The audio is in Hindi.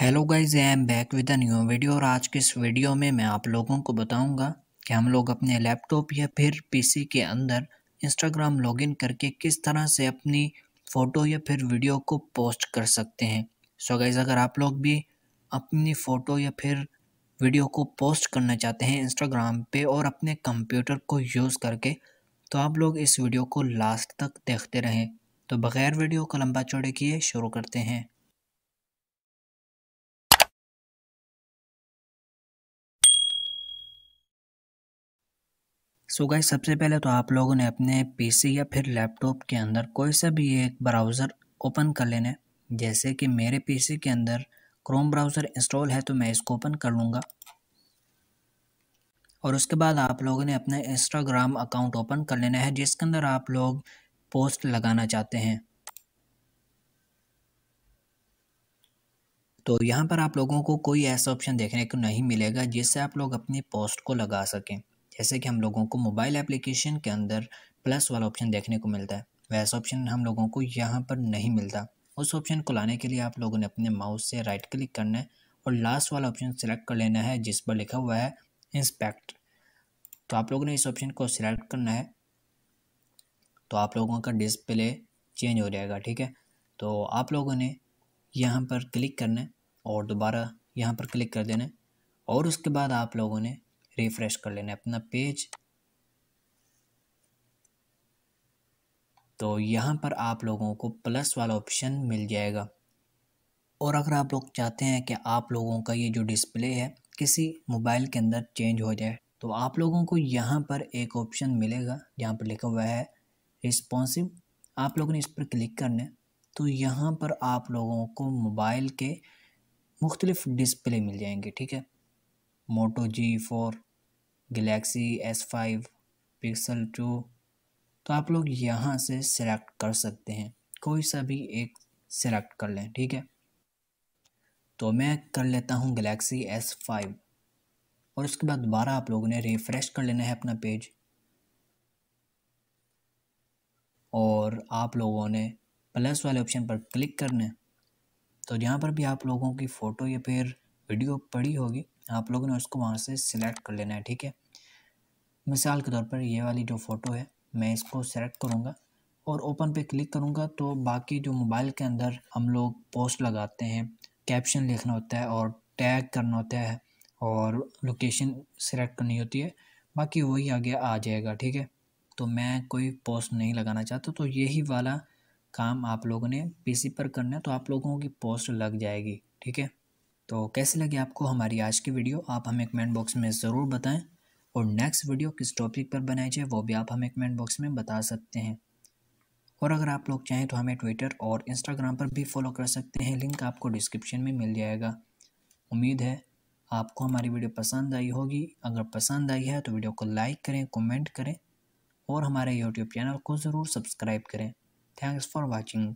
hello guys I am back with a new video और आज के इस वीडियो में मैं आप लोगों को बताऊंगा कि हम लोग अपने लैपटॉप या फिर पीसी के अंदर इंस्टाग्राम लॉगिन करके किस तरह से अपनी फ़ोटो या फिर वीडियो को पोस्ट कर सकते हैं सो so गाइज अगर आप लोग भी अपनी फ़ोटो या फिर वीडियो को पोस्ट करना चाहते हैं इंस्टाग्राम पर और अपने कंप्यूटर को यूज़ करके तो आप लोग इस वीडियो को लास्ट तक देखते रहें तो बग़ैर वीडियो को लंबा चौड़े किए शुरू करते हैं सो गाइस सबसे पहले तो आप लोगों ने अपने पीसी या फिर लैपटॉप के अंदर कोई सा भी एक ब्राउज़र ओपन कर लेना है जैसे कि मेरे पीसी के अंदर क्रोम ब्राउज़र इंस्टॉल है तो मैं इसको ओपन कर लूँगा और उसके बाद आप लोगों ने अपना इंस्टाग्राम अकाउंट ओपन कर लेना है जिसके अंदर आप लोग पोस्ट लगाना चाहते हैं तो यहाँ पर आप लोगों को कोई ऐसा ऑप्शन देखने को नहीं मिलेगा जिससे आप लोग अपनी पोस्ट को लगा सकें जैसे कि हम लोगों को मोबाइल एप्लीकेशन के अंदर प्लस वाला ऑप्शन देखने को मिलता है वैसा ऑप्शन हम लोगों को यहाँ पर नहीं मिलता उस ऑप्शन को लाने के लिए आप लोगों ने अपने माउस से राइट क्लिक करना है और लास्ट वाला ऑप्शन सिलेक्ट कर लेना है जिस पर लिखा हुआ है इंस्पेक्ट तो आप लोगों ने इस ऑप्शन को सिलेक्ट करना है तो आप लोगों का डिस्प्ले चेंज हो जाएगा ठीक है तो आप लोगों ने यहाँ पर क्लिक करना है और दोबारा यहाँ पर क्लिक कर देना है और उसके बाद आप लोगों ने रिफ्रेश कर लेना अपना पेज तो यहाँ पर आप लोगों को प्लस वाला ऑप्शन मिल जाएगा और अगर आप लोग चाहते हैं कि आप लोगों का ये जो डिस्प्ले है किसी मोबाइल के अंदर चेंज हो जाए तो आप लोगों को यहाँ पर एक ऑप्शन मिलेगा जहाँ पर लिखा हुआ है रिस्पॉन्सिव आप लोगों ने इस पर क्लिक करना है तो यहाँ पर आप लोगों को मोबाइल के मुख्तलिफ़ डिस्प्ले मिल जाएंगे ठीक है Moto G four Galaxy S five Pixel two तो आप लोग यहाँ से सिलेक्ट कर सकते हैं कोई सा भी एक सिलेक्ट कर लें ठीक है तो मैं कर लेता हूँ गलेक्सी एस फाइव और उसके बाद दोबारा आप लोगों ने रिफ़्रेश कर लेना है अपना पेज और आप लोगों ने प्लस वाले ऑप्शन पर क्लिक करना है तो यहाँ पर भी आप लोगों की फ़ोटो या फिर वीडियो पड़ी होगी आप लोगों ने उसको वहाँ से सिलेक्ट कर लेना है ठीक है मिसाल के तौर पर ये वाली जो फ़ोटो है मैं इसको सेलेक्ट करूँगा और ओपन पे क्लिक करूँगा तो बाकी जो मोबाइल के अंदर हम लोग पोस्ट लगाते हैं कैप्शन लिखना होता है और टैग करना होता है और लोकेशन सेलेक्ट करनी होती है बाकी वही आगे आ जाएगा ठीक है तो मैं कोई पोस्ट नहीं लगाना चाहता तो यही वाला काम आप लोगों ने पीसी पर करना है तो आप लोगों की पोस्ट लग जाएगी ठीक है तो कैसे लगे आपको हमारी आज की वीडियो आप हमें कमेंट बॉक्स में ज़रूर बताएं और नेक्स्ट वीडियो किस टॉपिक पर बनाई जाए वो भी आप हमें कमेंट बॉक्स में बता सकते हैं और अगर आप लोग चाहें तो हमें ट्विटर और इंस्टाग्राम पर भी फॉलो कर सकते हैं लिंक आपको डिस्क्रिप्शन में मिल जाएगा उम्मीद है आपको हमारी वीडियो पसंद आई होगी अगर पसंद आई है तो वीडियो को लाइक करें कमेंट करें और हमारे यूट्यूब चैनल को ज़रूर सब्सक्राइब करें थैंक्स फॉर वॉचिंग